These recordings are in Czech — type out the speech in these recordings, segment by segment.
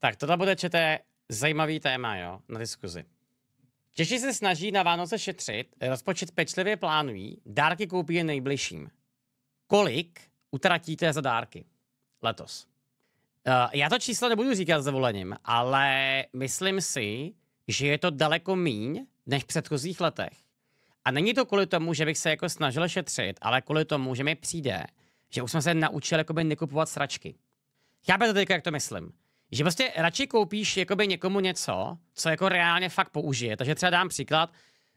Tak, tohle bude čete zajímavý téma, jo, na diskuzi. Češi se snaží na Vánoce šetřit, rozpočet pečlivě plánují, dárky koupí je nejbližším. Kolik utratíte za dárky letos? Uh, já to číslo nebudu říkat s dovolením, ale myslím si, že je to daleko míň než v předchozích letech. A není to kvůli tomu, že bych se jako snažil šetřit, ale kvůli tomu, že mi přijde, že už jsme se naučili jakoby nekupovat sračky. Chápete teďka, jak to myslím? Že prostě radši koupíš jakoby někomu něco, co jako reálně fakt použije. Takže třeba dám příklad.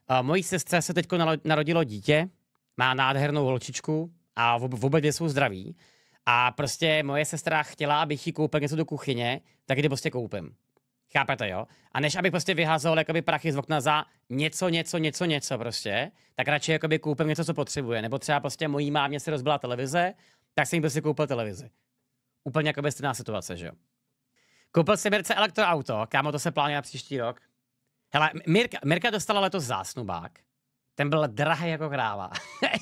Uh, mojí sestře se teď narodilo dítě, má nádhernou holčičku a v obě dvě jsou zdraví. A prostě moje sestra chtěla, abych jí koupil něco do kuchyně, tak kdy prostě koupím. Chápete, jo? A než abych prostě vyhazoval jakoby prachy z okna za něco, něco, něco, něco prostě, tak radši jakoby koupím něco, co potřebuje. Nebo třeba prostě mojí mámě se rozbila televize, tak jsem jí prostě koupil televizi. Úplně jakoby stejná situace, že jo? Koupil si Mirce elektroauto, kámo, to se plánuje na příští rok. Hele, Mirka, Mirka dostala letos zásnubák. Ten byl drahý jako kráva.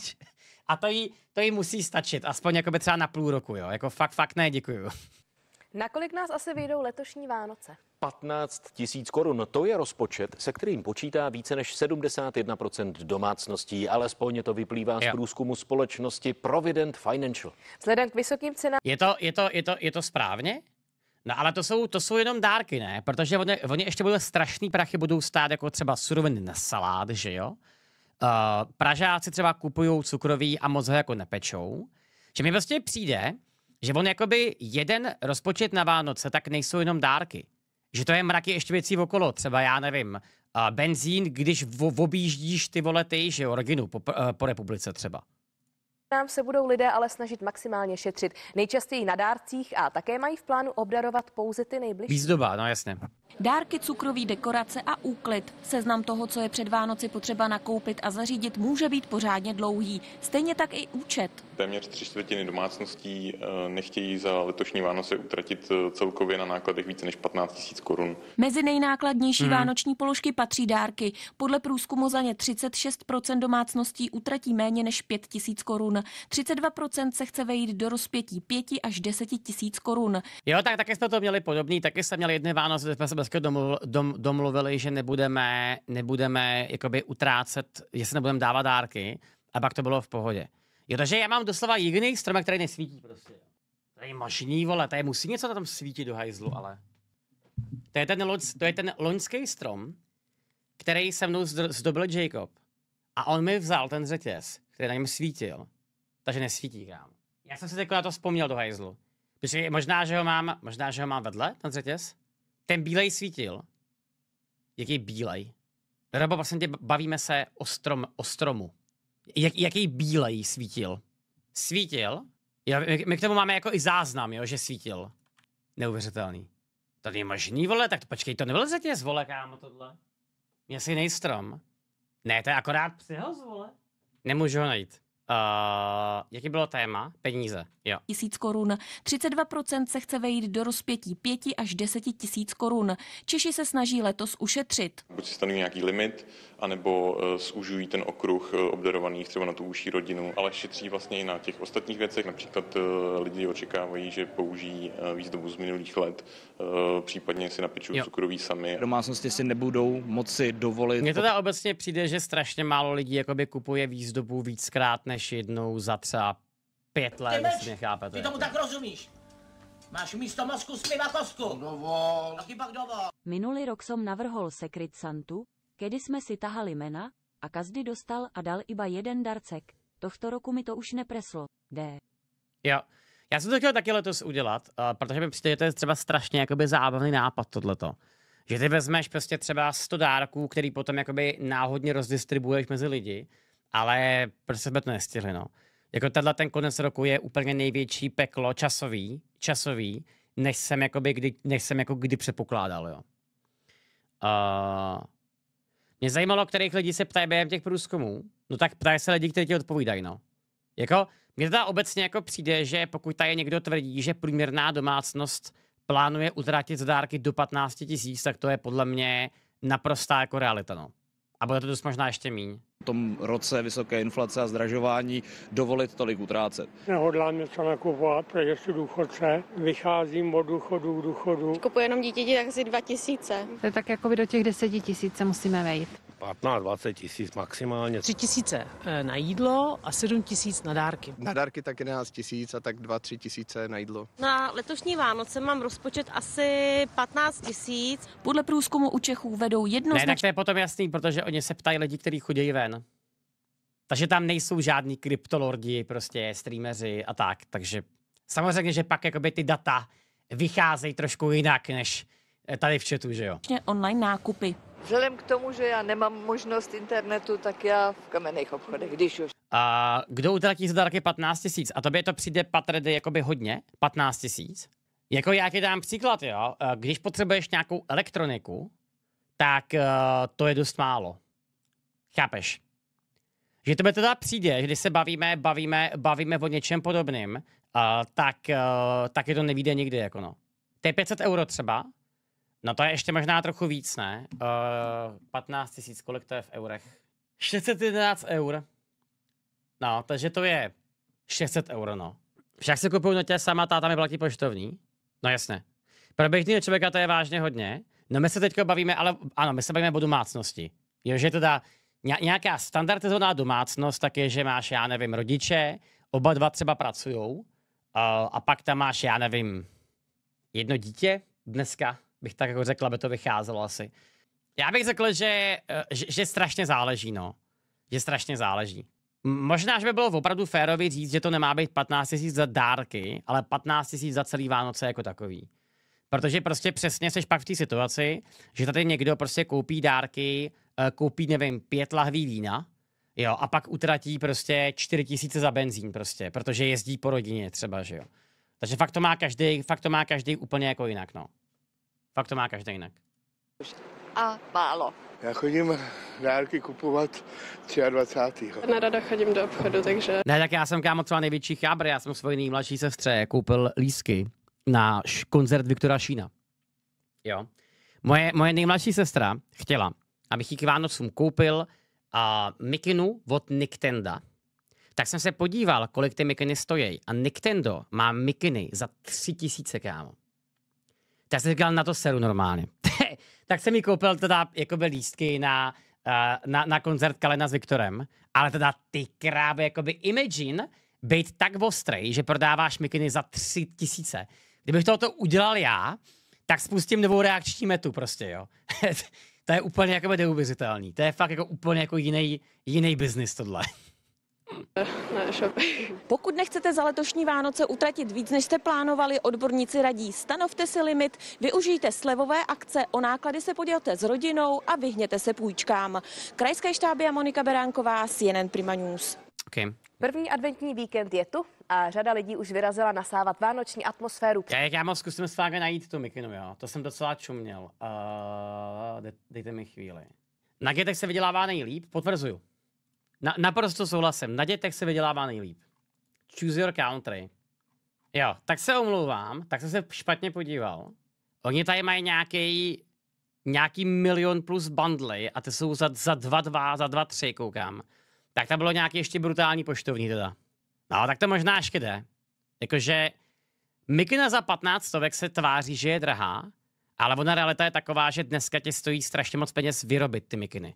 A to jí, to jí musí stačit, aspoň jako by třeba na půl roku, jo. Jako fakt, fakt ne, děkuju. Nakolik nás asi vyjdou letošní Vánoce? 15 tisíc korun, to je rozpočet, se kterým počítá více než 71% domácností, alespoň to vyplývá jo. z průzkumu společnosti Provident Financial. Vzhledem k vysokým cenám... Je to, je to, je to, je to správně? No ale to jsou, to jsou jenom dárky, ne? Protože oni, oni ještě budou strašný prachy, budou stát jako třeba suroviny na salát, že jo? Uh, Pražáci třeba kupují cukroví a moc ho jako nepečou. Že mi vlastně přijde, že on jakoby jeden rozpočet na Vánoce, tak nejsou jenom dárky. Že to je mraky ještě věcí okolo, třeba já nevím, uh, benzín, když v, objíždíš ty vole ty, že jo, rodinu po, uh, po republice třeba. Nám se budou lidé ale snažit maximálně šetřit. Nejčastěji na dárcích a také mají v plánu obdarovat pouze ty nejbližší. Výzdoba, no jasně. Dárky, cukroví dekorace a úklid. Seznam toho, co je před Vánoci potřeba nakoupit a zařídit, může být pořádně dlouhý. Stejně tak i účet. Téměř tři čtvrtiny domácností eh, nechtějí za letošní Vánoce utratit eh, celkově na nákladech více než 15 tisíc korun. Mezi nejnákladnější hmm. vánoční položky patří dárky. Podle průzkumu za ně 36% domácností utratí méně než 5 tisíc korun. 32% se chce vejít do rozpětí 5 až 10 tisíc korun. Jo, tak také jsme to měli podobný, taky jsme měli jedné Vánoce, Blesku domluv, dom, domluvili, že nebudeme, nebudeme jakoby utrácet, jestli nebudeme dávat dárky, a pak to bylo v pohodě. Jo, takže já mám doslova jediný stromek, který nesvítí prostě. To je možný, vole, tady musí něco tam svítit do hajzlu, ale. To je ten, loď, to je ten loňský strom, který se mnou zdobil Jacob. A on mi vzal ten řetěz, který na něm svítil. Takže nesvítí, já. Já jsem si teď na to vzpomněl do hajzlu. Protože možná, že ho mám, možná, že ho mám vedle, ten řetěz ten bílej svítil. Jaký bílej? Rabo, prosím vlastně tě, bavíme se o, strom, o stromu. Jak, jaký bílej svítil? Svítil? Já, my, my k tomu máme jako i záznam, jo, že svítil. Neuvěřitelný. To je možný, vole, tak počkej, to nevyleze zatím z vole, kámo, tohle. Měl si nejstrom. Ne, to je akorát přihaz, vole. Nemůžu ho najít. Uh, jaký bylo téma? Peníze, jo. Tisíc korun. 32% se chce vejít do rozpětí 5 až 10 tisíc korun. Češi se snaží letos ušetřit. Buď si stanoví nějaký limit, anebo uh, eh, zúžují ten okruh eh, obdarovaných třeba na tu užší rodinu, ale šetří vlastně i na těch ostatních věcech. Například uh, lidi očekávají, že použijí uh, výzdobu z minulých let, uh, případně si napečují cukroví sami. Domácnosti si nebudou moci dovolit. Mně teda obecně přijde, že strašně málo lidí jakoby kupuje výzdobu víckrát než než jednou za třeba pět let, ty jestli mě chápete. Ty tomu tak rozumíš. Máš místo mozku zpěvakosku. No, dovol. Taky pak dovol. Minulý rok jsem navrhol Secret Santu, kedy jsme si tahali jména a každý dostal a dal iba jeden darcek. Tohto roku mi to už nepreslo. D. Jo. Já jsem to chtěl taky letos udělat, uh, protože mi přijde, že to je třeba strašně jakoby zábavný nápad tohleto. Že ty vezmeš prostě třeba 100 dárků, který potom jakoby náhodně rozdistribuješ mezi lidi ale prostě jsme to nestihli, no. Jako tenhle ten konec roku je úplně největší peklo časový, časový, než jsem, jakoby, kdy, než jsem jako kdy přepokládal, jo. Uh, mě zajímalo, kterých lidí se ptají během těch průzkumů. No tak ptají se lidi, kteří ti odpovídají, no. Jako, mně teda obecně jako přijde, že pokud tady někdo tvrdí, že průměrná domácnost plánuje utratit dárky do 15 tisíc, tak to je podle mě naprostá jako realita, no. A bude to dost možná ještě méně v tom roce vysoké inflace a zdražování dovolit tolik utrácet. Nehodlám něco nakupovat, protože jsem důchodce, vycházím od důchodu k důchodu. Kupuji jenom dítěti asi 2000. To je tak jako by do těch 10 tisíc se musíme vejít. 15-20 tisíc maximálně. 3 tisíce eh, na jídlo a 7 tisíc na dárky. Na dárky tak 11 tisíc a tak 2-3 tisíce na jídlo. Na letošní Vánoce mám rozpočet asi 15 tisíc. Podle průzkumu u Čechů vedou jednoznačně. Ne, tak to je potom jasný, protože oni se ptají lidi, kteří chodí ven. Takže tam nejsou žádní kryptolordi, prostě streameři a tak. Takže samozřejmě, že pak jakoby ty data vycházejí trošku jinak, než eh, tady v chatu, že jo? Online nákupy. Vzhledem k tomu, že já nemám možnost internetu, tak já v kamenných obchodech, když už. A kdo utratí za dárky 15 tisíc? A tobě to přijde patredy jakoby hodně? 15 tisíc? Jako já ti dám příklad, jo. Když potřebuješ nějakou elektroniku, tak uh, to je dost málo. Chápeš? Že tebe teda přijde, když se bavíme, bavíme, bavíme o něčem podobným, uh, tak, uh, tak je to nevíde nikdy, jako no. To je 500 euro třeba, no to je ještě možná trochu víc, ne? Uh, eh, 15 tisíc, kolik to je v eurech? 611 eur. No, takže to je 600 euro, no. Však se kupuju na tě sama, táta mi platí poštovní. No jasně. Pro běžného člověka to je vážně hodně. No my se teďka bavíme, ale ano, my se bavíme o domácnosti. Jo, že teda nějaká standardizovaná domácnost tak je, že máš, já nevím, rodiče, oba dva třeba pracují, a pak tam máš, já nevím, jedno dítě dneska, bych tak jako řekla, aby to vycházelo asi. Já bych řekl, že, e, že, že strašně záleží, no. Že strašně záleží. Možná, že by bylo opravdu férově říct, že to nemá být 15 000 za dárky, ale 15 000 za celý Vánoce jako takový. Protože prostě přesně seš pak v té situaci, že tady někdo prostě koupí dárky Eh, koupí, nevím, pět lahví vína, jo, a pak utratí prostě čtyři tisíce za benzín prostě, protože jezdí po rodině třeba, že jo. Takže fakt to má každý, fakt to má každý úplně jako jinak, no. Fakt to má každý jinak. A málo. Já chodím dárky kupovat 23. rada chodím do obchodu, takže... Ne, tak já jsem kámo třeba největší chábr, já jsem svoji nejmladší sestře koupil lísky na koncert Viktora Šína. Jo. Moje, moje nejmladší sestra chtěla, abych ji k Vánocům koupil a mikinu od Niktenda. Tak jsem se podíval, kolik ty mikiny stojí. A Niktendo má mikiny za tři tisíce, kámo. Tak jsem říkal, na to seru normálně. tak jsem mi koupil teda jakoby lístky na, eh, na, na koncert Kalena s Viktorem, ale teda ty krábe, jakoby Imagine být tak ostrý, že prodáváš mikiny za tři tisíce. Kdybych tohoto udělal já, tak spustím novou reakční metu prostě, jo. To je úplně jako neuvěřitelný. To je fakt jako úplně jako jiný, jiný biznis tohle. Pokud nechcete za letošní Vánoce utratit víc, než jste plánovali, odborníci radí, stanovte si limit, využijte slevové akce, o náklady se podělte s rodinou a vyhněte se půjčkám. Krajské štáby a Monika Beránková, CNN Prima News. Okay. První adventní víkend je tu a řada lidí už vyrazila nasávat vánoční atmosféru. Já, já mám zkusím s najít tu mikinu, jo. To jsem docela čuměl. Uh, de, dejte mi chvíli. Na dětech se vydělává nejlíp, potvrzuju. Na, naprosto souhlasím. Na dětech se vydělává nejlíp. Choose your country. Jo, tak se omlouvám, tak jsem se špatně podíval. Oni tady mají nějaký nějaký milion plus bundly a ty jsou za, za dva, dva, za dva, tři, koukám. Tak tam bylo nějaký ještě brutální poštovní teda. No, tak to možná jde. Jakože mikina za 15 stovek se tváří, že je drahá, ale ona realita je taková, že dneska ti stojí strašně moc peněz vyrobit ty mikiny.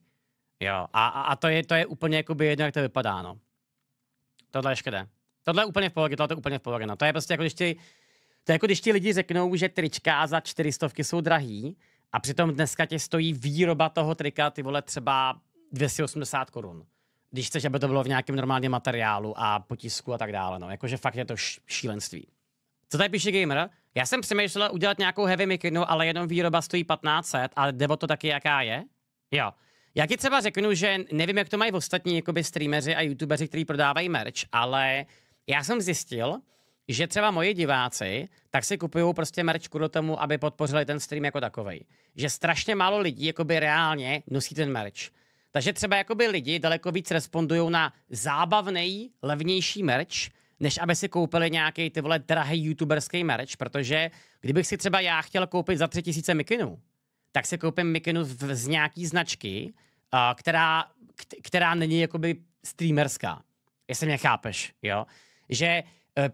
Jo, a, a, a to, je, to je úplně jakoby jedno, jak to vypadá, no. Tohle je škoda. Tohle je úplně v pohodě, tohle je úplně v pohodě, no. To je prostě jako, když ti, to je jako, když ti lidi řeknou, že trička za 400 jsou drahý a přitom dneska tě stojí výroba toho trika, ty vole, třeba 280 korun když chceš, aby to bylo v nějakém normálním materiálu a potisku a tak dále. No. Jakože fakt je to šílenství. Co tady píše Gamer? Já jsem přemýšlela udělat nějakou heavy mikinu, ale jenom výroba stojí 1500 a nebo to taky jaká je? Jo. Já ti třeba řeknu, že nevím, jak to mají ostatní jakoby streameři a youtubeři, kteří prodávají merch, ale já jsem zjistil, že třeba moji diváci, tak si kupují prostě merch do tomu, aby podpořili ten stream jako takový. Že strašně málo lidí jakoby reálně nosí ten merch. Takže třeba jakoby lidi daleko víc respondují na zábavný, levnější merch, než aby si koupili nějaký ty vole drahý youtuberský merch, protože kdybych si třeba já chtěl koupit za tři tisíce mikinu, tak si koupím mikinu z nějaký značky, která, která není jakoby streamerská. Jestli mě chápeš, jo? Že e,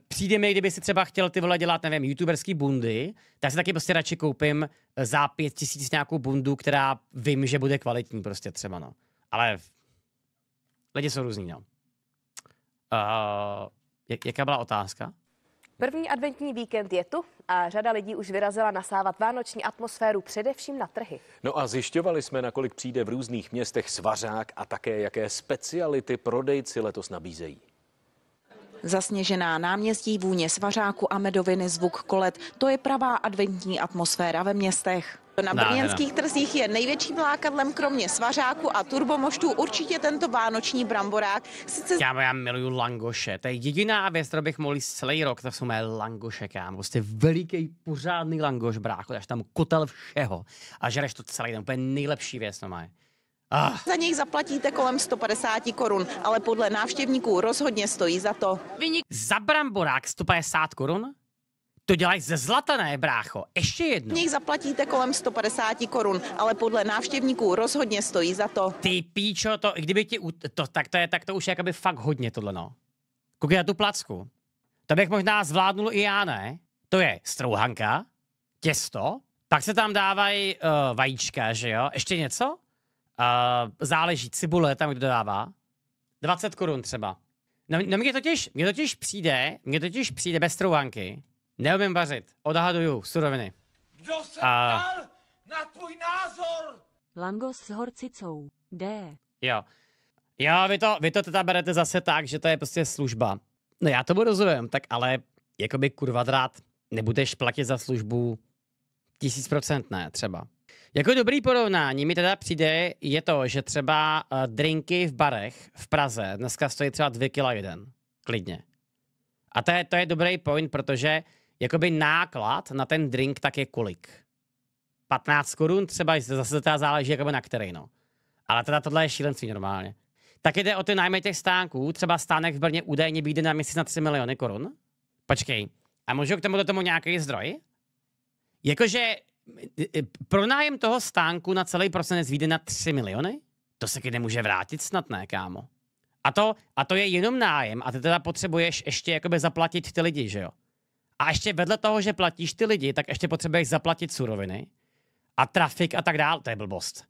přijde mi, kdyby si třeba chtěl ty vole dělat, nevím, youtuberský bundy, tak si taky prostě radši koupím za pět tisíc nějakou bundu, která vím, že bude kvalitní prostě třeba, no ale lidi jsou různý, no. Uh, jaká byla otázka? První adventní víkend je tu a řada lidí už vyrazila nasávat vánoční atmosféru především na trhy. No a zjišťovali jsme, nakolik přijde v různých městech svařák a také jaké speciality prodejci letos nabízejí. Zasněžená náměstí, vůně svařáku a medoviny, zvuk kolet, to je pravá adventní atmosféra ve městech. Na brněnských trzích je největším lákadlem kromě svařáku a turbomoštů určitě tento vánoční bramborák. Sice... Já, já miluju langoše. To je jediná věc, kterou bych mohl celý rok, to jsou mé langoše, kámo. Prostě veliký, pořádný langoš, brácho, až tam kotel všeho a žereš to celý den. je nejlepší věc, no má. Ah. Za něj zaplatíte kolem 150 korun, ale podle návštěvníků rozhodně stojí za to. Vynik... Za bramborák 150 korun? To dělají ze zlata, ne, brácho? Ještě jedno. Nich zaplatíte kolem 150 korun, ale podle návštěvníků rozhodně stojí za to. Ty píčo, to, kdyby ti... To, tak to je tak to už je jakoby fakt hodně tohle, no. Koukej na tu placku. To bych možná zvládnul i já, ne? To je strouhanka, těsto, pak se tam dávají uh, vajíčka, že jo? Ještě něco? Uh, záleží, cibule tam kdo dává. 20 korun třeba. No, no mně totiž, mně totiž přijde, mně totiž přijde bez trouhanky, Neumím vařit, odhaduju suroviny. Kdo se a... na tvůj názor? Langos s horcicou. D. Jo. Jo, vy to, vy to teda berete zase tak, že to je prostě služba. No já to rozumím, tak ale jakoby kurva drát, nebudeš platit za službu tisíc procent ne, třeba. Jako dobrý porovnání mi teda přijde je to, že třeba uh, drinky v barech v Praze dneska stojí třeba 2 kila jeden, klidně. A to je, to je dobrý point, protože jakoby náklad na ten drink tak je kolik? 15 korun třeba, zase to záleží jakoby na který, no. Ale teda tohle je šílenství normálně. Tak jde o ty nájmy těch stánků, třeba stánek v Brně údajně býde na měsíc na 3 miliony korun. Počkej, a můžu k tomu do tomu nějaký zdroj? Jakože pronájem toho stánku na celý prosinec výjde na 3 miliony? To se kdy nemůže vrátit snad, ne, kámo? A to, a to je jenom nájem a ty teda potřebuješ ještě jakoby zaplatit ty lidi, že jo? A ještě vedle toho, že platíš ty lidi, tak ještě potřebuješ zaplatit suroviny a trafik a tak dál. To je blbost.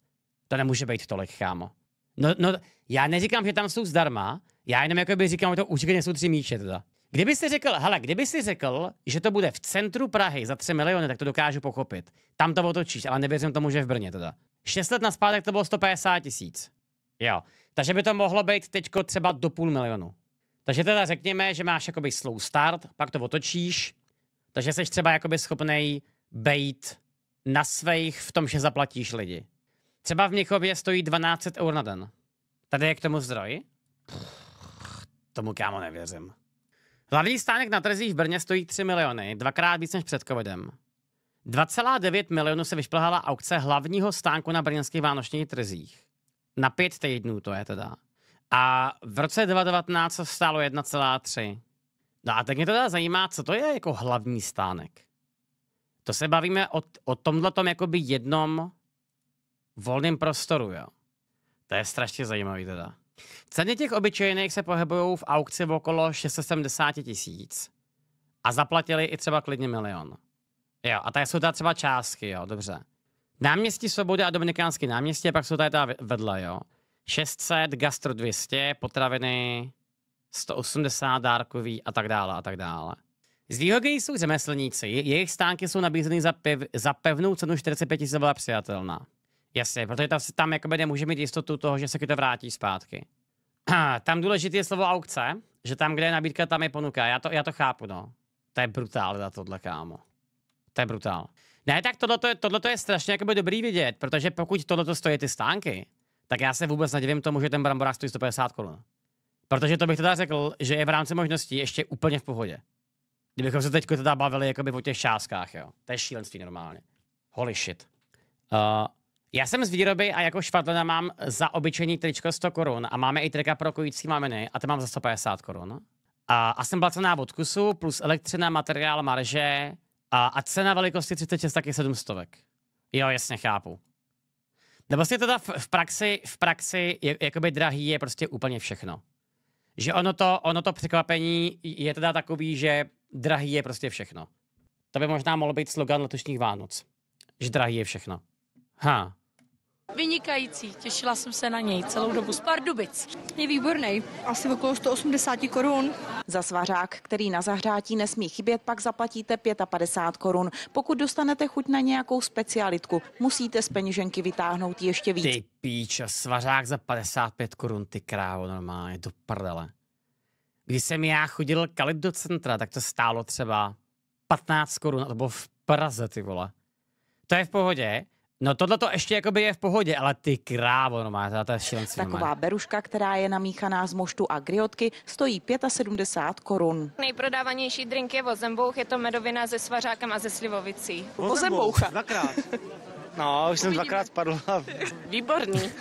To nemůže být tolik, chámo. No, no, já neříkám, že tam jsou zdarma, já jenom jako by říkám, že to určitě nejsou tři míče teda. Kdyby si řekl, hele, kdyby si řekl, že to bude v centru Prahy za 3 miliony, tak to dokážu pochopit. Tam to otočíš, ale nevěřím tomu, že v Brně teda. 6 let na zpátek to bylo 150 tisíc. Jo, takže by to mohlo být teď třeba do půl milionu. Takže teda řekněme, že máš jakoby slow start, pak to otočíš, takže jsi třeba jakoby schopnej bejt na svých v tom, že zaplatíš lidi. Třeba v Měchově stojí 12 eur na den. Tady je k tomu zdroj? Pff, tomu kámo nevěřím. Hlavní stánek na trzích v Brně stojí 3 miliony, dvakrát víc než před covidem. 2,9 milionů se vyšplhala aukce hlavního stánku na brněnských vánočních trzích. Na pět týdnů to je teda. A v roce 2019 stálo No a tak mě to teda zajímá, co to je jako hlavní stánek. To se bavíme o, o tom jakoby jednom volném prostoru, jo. To je strašně zajímavý teda. Ceny těch obyčejných se pohybují v aukci v okolo 670 tisíc a zaplatili i třeba klidně milion. Jo, a tady jsou teda třeba částky, jo, dobře. Náměstí Svobody a Dominikánský náměstí, pak jsou tady teda vedle, jo. 600, gastro 200, potraviny 180 dárkový a tak dále a tak dále. Zvýhodnění jsou řemeslníci, jejich stánky jsou nabízeny za, pev, za pevnou cenu 45 tisíc byla přijatelná. Jasně, protože tam, tam jakoby nemůže mít jistotu toho, že se to vrátí zpátky. tam důležité je slovo aukce, že tam, kde je nabídka, tam je ponuka. Já to, já to chápu, no. To je brutál za tohle, kámo. To je brutál. Ne, tak tohleto, tohleto je strašně jakoby dobrý vidět, protože pokud tohleto stojí ty stánky, tak já se vůbec nedivím tomu, že ten bramborák stojí 150 korun. Protože to bych teda řekl, že je v rámci možností ještě úplně v pohodě. Kdybychom se teď teda bavili jakoby o těch šáskách, jo. To je šílenství normálně. Holy shit. Uh, já jsem z výroby a jako švadlena mám za obyčejný tričko 100 korun a máme i trika pro kojící maminy a ty mám za 150 korun. A, a jsem placená od kusu plus elektřina, materiál, marže a, a cena velikosti 36 taky 700. Jo, jasně, chápu. Nebo vlastně teda v, v praxi, v praxi je, jakoby drahý je prostě úplně všechno že ono to, ono to překvapení je teda takový, že drahý je prostě všechno. To by možná mohlo být slogan letošních Vánoc. Že drahý je všechno. Ha. Vynikající, těšila jsem se na něj celou dobu z Pardubic. Je výborný, asi v okolo 180 korun. Za svařák, který na zahřátí nesmí chybět, pak zaplatíte 55 korun. Pokud dostanete chuť na nějakou specialitku, musíte z peněženky vytáhnout ještě víc. Ty píč, svařák za 55 korun, ty krávo, normálně, do prdele. Když jsem já chodil kalit do centra, tak to stálo třeba 15 korun, nebo v Praze, ty vole. To je v pohodě, No tohle to ještě jakoby je v pohodě, ale ty krávo, no má to je šílenství. Taková má. beruška, která je namíchaná z moštu a griotky, stojí 75 korun. Nejprodávanější drink je vozembouch, je to medovina se svařákem a ze slivovicí. Vozembouch, Dvakrát. No, už jsem dvakrát padl. Výborný.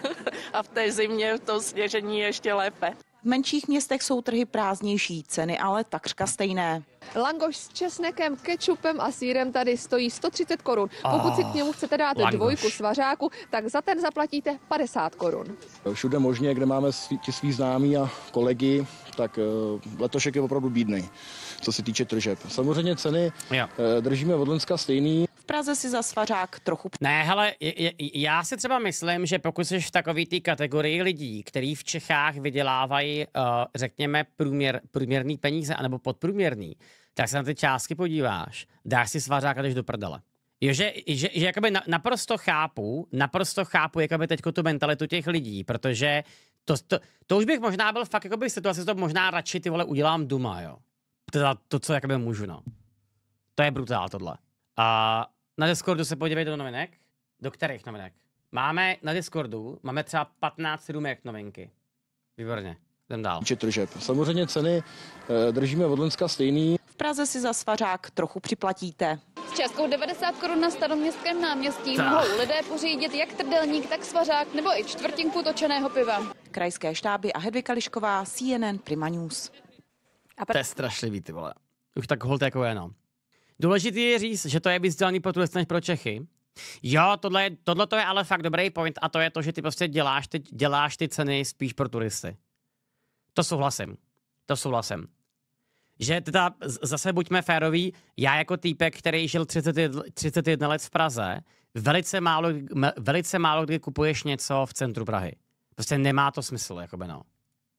a v té zimě v tom sněžení ještě lépe. V menších městech jsou trhy prázdnější, ceny ale takřka stejné. Langoš s česnekem, kečupem a sírem tady stojí 130 korun. Pokud si k ah, němu chcete dát langoš. dvojku svařáku, tak za ten zaplatíte 50 korun. Všude možně, kde máme ti svý známí a kolegy, tak eh, letošek je opravdu bídný, co se týče tržeb. Samozřejmě ceny eh, držíme od Lenska stejný. Praze si za svařák trochu... Ne, hele, já si třeba myslím, že pokud jsi v takový té kategorii lidí, který v Čechách vydělávají, uh, řekněme, průměr, průměrný peníze anebo podprůměrný, tak se na ty částky podíváš, dáš si a jdeš do prdele. Jo, že, že, že jakoby na, naprosto chápu, naprosto chápu jakoby teďko tu mentalitu těch lidí, protože to, to, to už bych možná byl fakt jakoby situace, to možná radši ty vole udělám doma, jo. To, to, co jakoby můžu, no. To je brutál tohle. A na Discordu se podívejte do novinek. Do kterých novinek? Máme na Discordu, máme třeba 15 rumek novinky. Výborně, jdem dál. Tržeb. Samozřejmě ceny e, držíme od Lenska stejný. V Praze si za svařák trochu připlatíte. S částkou 90 korun na staroměstském náměstí Ta. mohou lidé pořídit jak trdelník, tak svařák nebo i čtvrtinku točeného piva. Krajské štáby a Hedvika Lišková, CNN Prima News. A pr- to je strašlivý, ty vole. Už tak holte jako je, no. Důležité je říct, že to je víc vzdělaný pro turisty než pro Čechy. Jo, tohle, je, tohle to je ale fakt dobrý point a to je to, že ty prostě děláš ty, děláš ty ceny spíš pro turisty. To souhlasím. To souhlasím. Že teda zase buďme féroví, já jako týpek, který žil 30, 31 let v Praze, velice málo, velice málo kdy kupuješ něco v centru Prahy. Prostě nemá to smysl, jakoby no.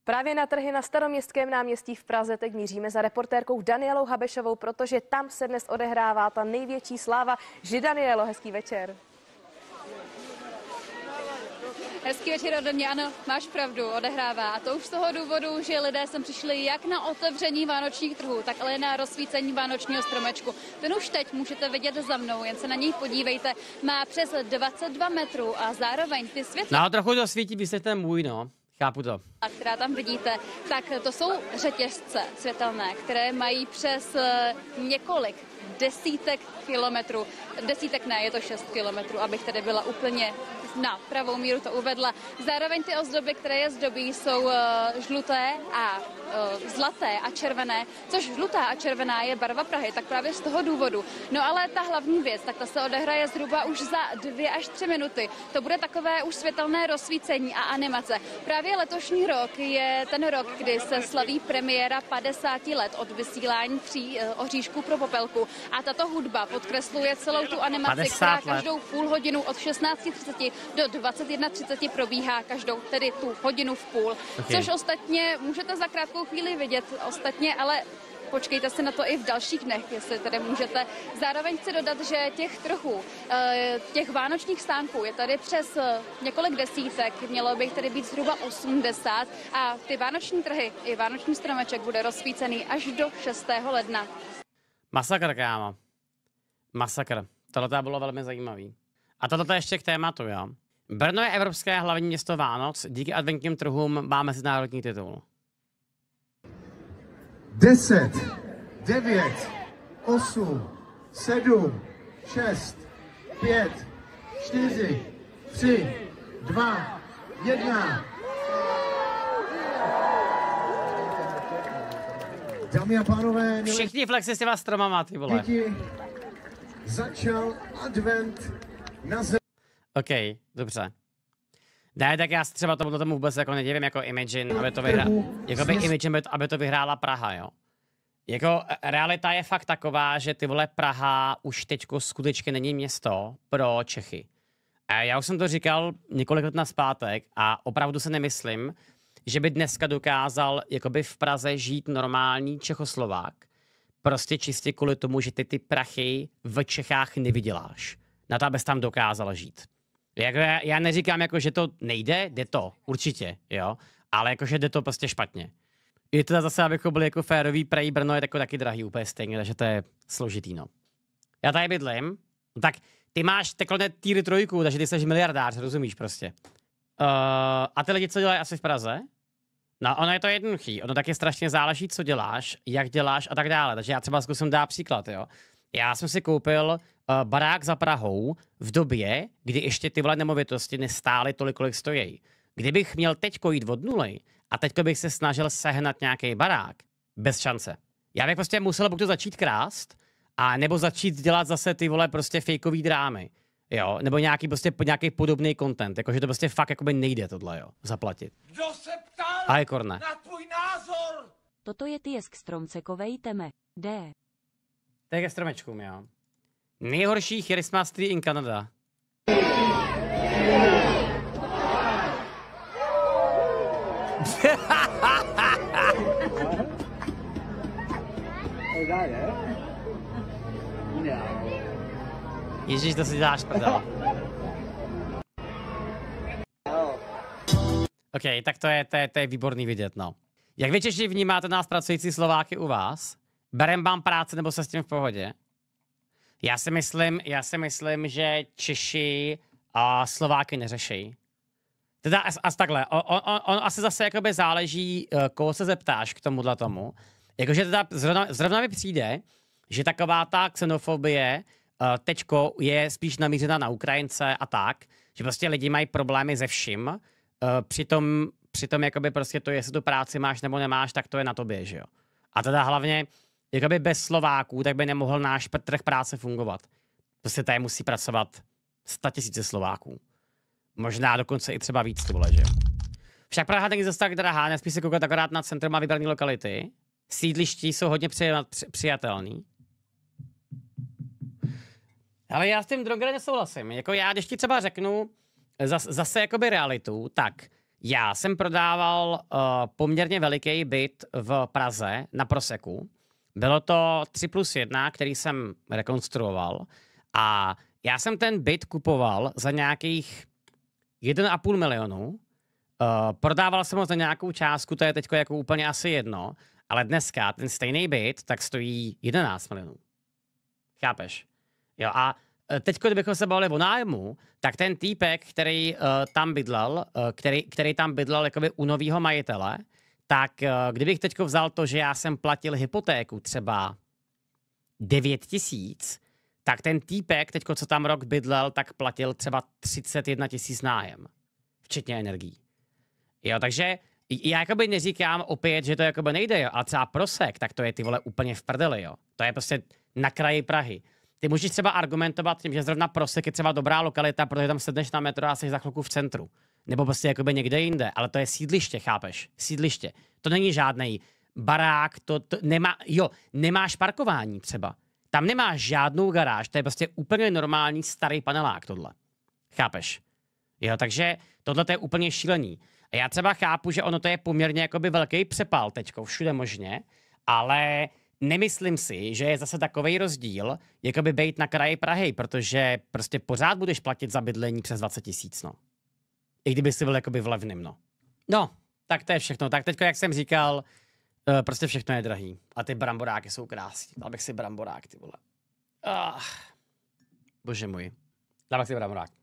Právě na trhy na staroměstském náměstí v Praze teď míříme za reportérkou Danielou Habešovou, protože tam se dnes odehrává ta největší sláva. Ži Danielo, hezký večer. Hezký večer ode mě, ano, máš pravdu, odehrává. A to už z toho důvodu, že lidé sem přišli jak na otevření vánočních trhů, tak ale na rozsvícení vánočního stromečku. Ten už teď můžete vidět za mnou, jen se na něj podívejte. Má přes 22 metrů a zároveň ty světla... No a trochu to svítí, byste ten můj, no. Chápu to. A která tam vidíte, tak to jsou řetězce světelné, které mají přes eh, několik desítek kilometrů. Desítek ne, je to šest kilometrů, abych tady byla úplně na pravou míru to uvedla. Zároveň ty ozdoby, které je zdobí, jsou eh, žluté a Eh, zlaté a červené, což žlutá a červená je barva Prahy, tak právě z toho důvodu. No ale ta hlavní věc, tak ta se odehraje zhruba už za dvě až tři minuty. To bude takové už světelné rozsvícení a animace. Právě letošní rok je ten rok, kdy se slaví premiéra 50 let od vysílání tří eh, oříšků pro popelku. A tato hudba podkresluje celou tu animaci, která každou půl hodinu od 16.30 do 21.30 probíhá každou, tedy tu hodinu v půl. Okay. Což ostatně můžete za krátkou nějakou chvíli vidět ostatně, ale počkejte se na to i v dalších dnech, jestli tedy můžete. Zároveň chci dodat, že těch trochu, eh, těch vánočních stánků je tady přes eh, několik desítek, mělo by jich tady být zhruba 80 a ty vánoční trhy i vánoční stromeček bude rozsvícený až do 6. ledna. Masakr, kámo. Masakr. Tohle bylo velmi zajímavý. A tohle ještě k tématu, jo. Brno je evropské hlavní město Vánoc, díky adventním trhům si mezinárodní titul. 10, 9, 8, 7, 6, 5, 4, 3, 2, 1. Dámy a pánové, Všichni flexy s těma stromama, ty vole. děti, začal advent na zem. OK, dobře. Ne, tak já třeba tomu, tomu vůbec jako nedivím, jako Imagine, aby to vyhrála, jako by Imagine, aby to, aby to vyhrála Praha, jo. Jako e, realita je fakt taková, že ty vole Praha už teďko skutečně není město pro Čechy. A já už jsem to říkal několik let na zpátek a opravdu se nemyslím, že by dneska dokázal jakoby v Praze žít normální Čechoslovák. Prostě čistě kvůli tomu, že ty ty prachy v Čechách nevyděláš. Na to, abys tam dokázal žít. Jako já, já neříkám, jako, že to nejde, jde to, určitě, jo, ale jakože jde to prostě špatně. Je teda zase, abychom jako byli jako férový, prají Brno je jako taky drahý úplně stejně, takže to je složitý, no. Já tady bydlím, no tak ty máš takhle týry trojku, takže ty jsi miliardář, rozumíš prostě. Uh, a ty lidi, co dělají asi v Praze? No, ono je to jednoduché, ono taky strašně záleží, co děláš, jak děláš a tak dále, takže já třeba zkusím dát příklad, jo. Já jsem si koupil Eh, barák za Prahou v době, kdy ještě tyhle nemovitosti nestály tolik, kolik stojí. Kdybych měl teď jít od nuly a teď bych se snažil sehnat nějaký barák, bez šance. Já bych prostě musel buď to začít krást, a nebo začít dělat zase ty vole prostě fejkový drámy. Jo, nebo nějaký prostě nějaký podobný content, jakože to prostě fakt jakoby nejde tohle, jo, zaplatit. Kdo se ptal a je korne. na tvůj názor? Toto je tisk stromcekovej teme. D. Tak je stromečkům, jo. Nejhorší tree in Canada. Ježíš, to si děláš prdel. OK, tak to je, to je, to je výborný vidět, no. Jak vy Češi vnímáte nás pracující Slováky u vás? Berem vám práce nebo se s tím v pohodě? Já si myslím, já si myslím že Češi a Slováky neřešejí. Teda as, as takhle, on, on, on asi zase jakoby záleží, eh, koho se zeptáš k tomuhle tomu. Jakože teda zrovna, zrovna mi přijde, že taková ta xenofobie uh, eh, teďko je spíš namířena na Ukrajince a tak, že prostě lidi mají problémy se vším, uh, přitom, přitom jakoby prostě to, jestli tu práci máš nebo nemáš, tak to je na tobě, že jo. A teda hlavně jakoby bez Slováků, tak by nemohl náš trh práce fungovat. Prostě tady musí pracovat tisíce Slováků. Možná dokonce i třeba víc, to bude. že Však Praha není zase tak drahá, nespíš se koukat akorát na centrum a vybrané lokality. Sídliští jsou hodně při, při, přijatelný. Ale já s tím Drogere nesouhlasím. Jako já, když ti třeba řeknu zase, zase jakoby realitu, tak já jsem prodával uh, poměrně veliký byt v Praze na Proseku bylo to 3 plus 1, který jsem rekonstruoval a já jsem ten byt kupoval za nějakých 1,5 milionů. Uh, prodával jsem ho za nějakou částku, to je teď jako úplně asi jedno, ale dneska ten stejný byt tak stojí 11 milionů. Chápeš? Jo a eh, teď, kdybychom se bavili o nájmu, tak ten týpek, který uh, tam bydlel, uh, který, který tam bydlel jakoby u nového majitele, tak eh, kdybych teď vzal to, že já jsem platil hypotéku třeba 9 tisíc, tak ten týpek, teď co tam rok bydlel, tak platil třeba 31 tisíc nájem, včetně energií. Jo, takže já jakoby neříkám opět, že to jakoby nejde, jo, ale třeba prosek, tak to je ty vole úplně v prdeli, jo. To je prostě na kraji Prahy. Ty můžeš třeba argumentovat tím, že zrovna prosek je třeba dobrá lokalita, protože tam sedneš na metro a jsi za chvilku v centru nebo prostě jakoby někde jinde, ale to je sídliště, chápeš? Sídliště. To není žádný barák, to, to nemá, jo, nemáš parkování třeba. Tam nemáš žádnou garáž, to je prostě úplně normální starý panelák tohle. Chápeš? Jo, takže tohle je úplně šílený. A já třeba chápu, že ono to je poměrně jakoby velký přepal teďko všude možně, ale nemyslím si, že je zase takový rozdíl, jakoby být na kraji Prahy, protože prostě pořád budeš platit za bydlení přes 20 tisíc, no i kdyby si byl jakoby v levným, no. No, tak to je všechno. Tak teď, jak jsem říkal, eh, prostě všechno je drahý. A ty bramboráky jsou krásné. Dal bych si bramborák, ty vole. Ah, bože můj. Dal bych si bramborák.